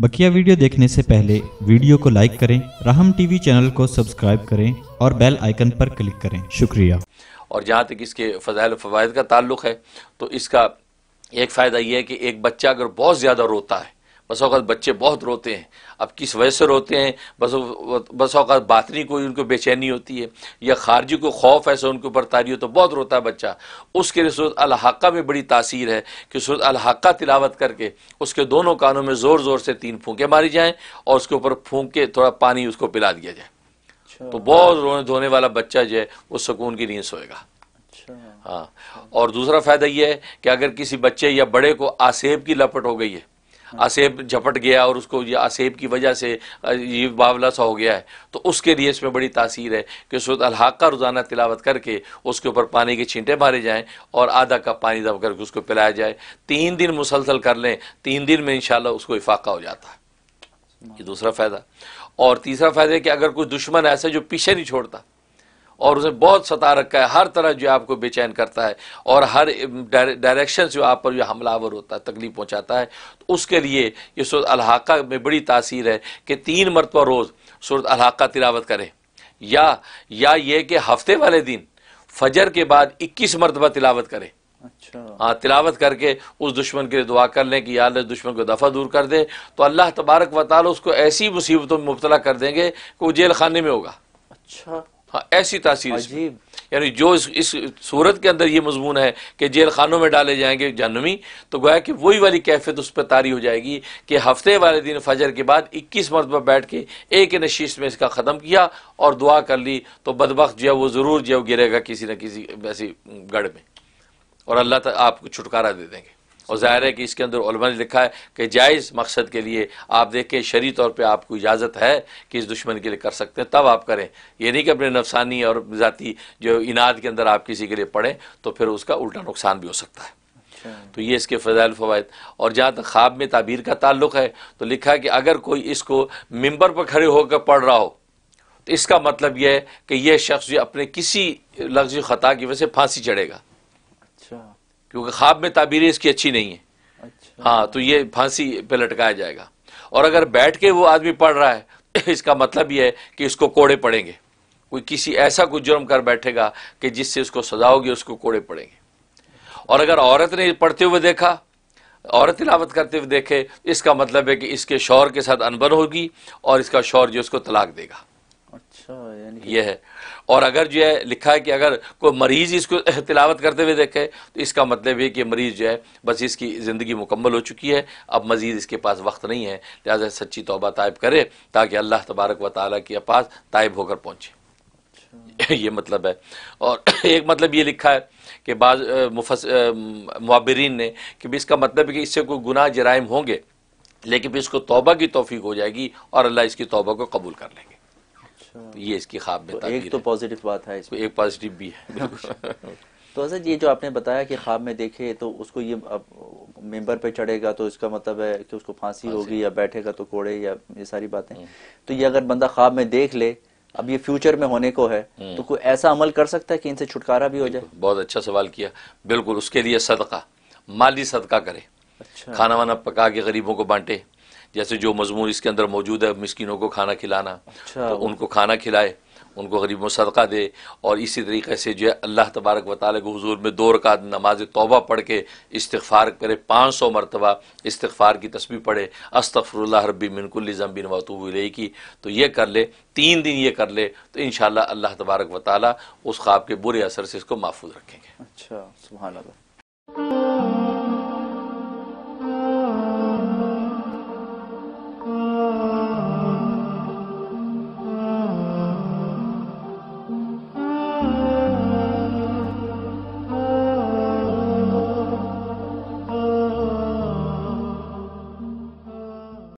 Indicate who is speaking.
Speaker 1: बकिया वीडियो देखने से पहले वीडियो को लाइक करें राहम टीवी चैनल को सब्सक्राइब करें और बेल आइकन पर क्लिक करें शुक्रिया और जहाँ तक इसके फ़जाइल फ़वाद का ताल्लुक है तो इसका एक फ़ायदा यह है कि एक बच्चा अगर बहुत ज़्यादा रोता है बस अवत बच्चे बहुत रोते हैं अब किस वजह से रोते हैं बस बस अवत बातनी कोई उनको बेचैनी होती है या खारजी को खौफ ऐसा उनके ऊपर तारी हो तो बहुत रोता है बच्चा उसके लिए सूरत अलहाक़ा में बड़ी तासीर है कि सूरत अलहाक़ा तिलावत करके उसके दोनों कानों में ज़ोर ज़ोर से तीन फूंके मारी जाएँ और उसके ऊपर फूंक के थोड़ा पानी उसको पिला दिया जाए अच्छा। तो बहुत रोने धोने वाला बच्चा जो है वो सुकून की नींद सोएगा अच्छा। हाँ और दूसरा फ़ायदा यह है कि अगर किसी बच्चे या बड़े को आसेब की लपट हो गई है असेब हाँ। झपट गया और उसको ये असेब की वजह से ये बावला सा हो गया है तो उसके लिए इसमें बड़ी तासीर है कि सूरत अलहाक का रोज़ाना तिलावत करके उसके ऊपर पानी के छींटे मारे जाएँ और आधा कप पानी दब करके उसको पिलाया जाए तीन दिन मुसलसल कर लें तीन दिन में इन उसको इफाका हो जाता है ये दूसरा फ़ायदा और तीसरा फ़ायदा है कि अगर कोई दुश्मन ऐसा जो पीछे नहीं छोड़ता और उसने बहुत सता रखा है हर तरह जो आपको बेचैन करता है और हर डायरेक्शन से आप पर जो हमलावर होता है तकलीफ पहुंचाता है तो उसके लिए ये सूरत अलहाका में बड़ी तासीर है कि तीन मरतबा रोज़ सूरत अलहाका तिलावत करें या या ये कि हफ्ते वाले दिन फजर के बाद इक्कीस मरतबा तिलावत करें अच्छा हाँ तिलावत करके उस दुश्मन के लिए दुआ कर लें कि यार दुश्मन को दफ़ा दूर कर दे तो अल्लाह तबारक वाली उसको ऐसी मुसीबतों में मुबतला कर देंगे कि वो जेल खाने में होगा अच्छा हाँ ऐसी तासीर यानी जो इस, इस सूरत के अंदर ये मजमून है कि जेल खानों में डाले जाएंगे जानवी तो गोया कि वही वाली कैफियत उस पर तारी हो जाएगी कि हफ्ते वाले दिन फजर के बाद इक्कीस मरतबा बैठ के एक नशीस में इसका ख़त्म किया और दुआ कर ली तो बदबक जो है वो ज़रूर जो गिरेगा किसी न किसी वैसी गढ़ में और अल्लाह आपको छुटकारा दे देंगे और ज़ाहिर है कि इसके अंदर ने लिखा है कि जायज़ मकसद के लिए आप देखें शरी तौर पर आपको इजाज़त है कि इस दुश्मन के लिए कर सकते हैं तब आप करें ये नहीं कि अपने नफसानी और ज़ाती जो इनाद के अंदर आप किसी के लिए पढ़ें तो फिर उसका उल्टा नुकसान भी हो सकता है अच्छा। तो ये इसके फ़जाइल फ़वाद और जहाँ तक ख्वाब में ताबीर का ताल्लुक है तो लिखा है कि अगर कोई इसको मंबर पर खड़े होकर पढ़ रहा हो तो इसका मतलब यह है कि यह शख्स जो अपने किसी लफ्ज़ ख़ता की वजह से फांसी चढ़ेगा क्योंकि ख्वाब में ताबीरें इसकी अच्छी नहीं है अच्छा। हाँ तो ये फांसी पे लटकाया जाएगा और अगर बैठ के वो आदमी पढ़ रहा है इसका मतलब यह है कि इसको कोड़े पड़ेंगे कोई किसी ऐसा कुछ जुर्म कर बैठेगा कि जिससे उसको सजा होगी उसको कोड़े पड़ेंगे और अगर औरत ने पढ़ते हुए देखा औरत तिलावत करते हुए देखे इसका मतलब है कि इसके शौहर के साथ अनबन होगी और इसका शौहर जो उसको तलाक देगा अच्छा यह है और अगर जो है लिखा है कि अगर कोई मरीज़ इसको तिलावत करते हुए देखे तो इसका मतलब ये कि मरीज़ जो है बस इसकी ज़िंदगी मुकम्मल हो चुकी है अब मज़ीद इसके पास वक्त नहीं है लिहाजा सच्ची तोबा तायब करे ताकि अल्लाह तबारक व ताली के पास तायब होकर पहुँचे अच्छा। ये मतलब है और एक मतलब ये लिखा है कि बाज़ मुफस मुबरीन ने कि इसका मतलब है कि इससे कोई गुनाह जराइम होंगे लेकिन फिर इसको तोबा की तोफ़ी हो जाएगी और अल्लाह इसकी तोबा को कबूल कर लेंगे अच्छा। ये इसकी खाब में तो एक तो पॉजिटिव बात है इसमें तो एक पॉजिटिव भी है तो असद ये जो आपने बताया कि ख्वाब में देखे तो उसको ये अब मेंबर पे चढ़ेगा तो इसका मतलब है कि उसको फांसी होगी या बैठेगा तो कोड़े या ये सारी बातें हम्म। तो ये अगर बंदा ख्वाब में देख ले अब ये फ्यूचर में होने को है हम्म। तो कोई ऐसा अमल कर सकता है कि इनसे छुटकारा भी हो जाए बहुत अच्छा सवाल किया बिल्कुल उसके लिए सदका माली सदका करे अच्छा। खाना वाना पका के गरीबों को बांटे जैसे जो मजमून इसके अंदर मौजूद है मिसकिनों को खाना खिलाना
Speaker 2: अच्छा। तो उनको
Speaker 1: खाना खिलाए उनको गरीब सदका दे और इसी तरीके से जो है अल्लाह तबारक वाली के हजूर में दो रकात नमाज तोबा पढ़ के इस्तफ़ार करे पाँच सौ मरतबा इस्तफ़ार की तस्वीर पढ़े अस्तफ़रल्ला रबी मिनकुल्ली ज़म्बिन वातूबल की तो ये कर ले तीन दिन ये कर ले तो इन शाला अल्लाह तबारक वाली उस ख्वाब के बुरे असर से इसको महफूज रखेंगे अच्छा सुबह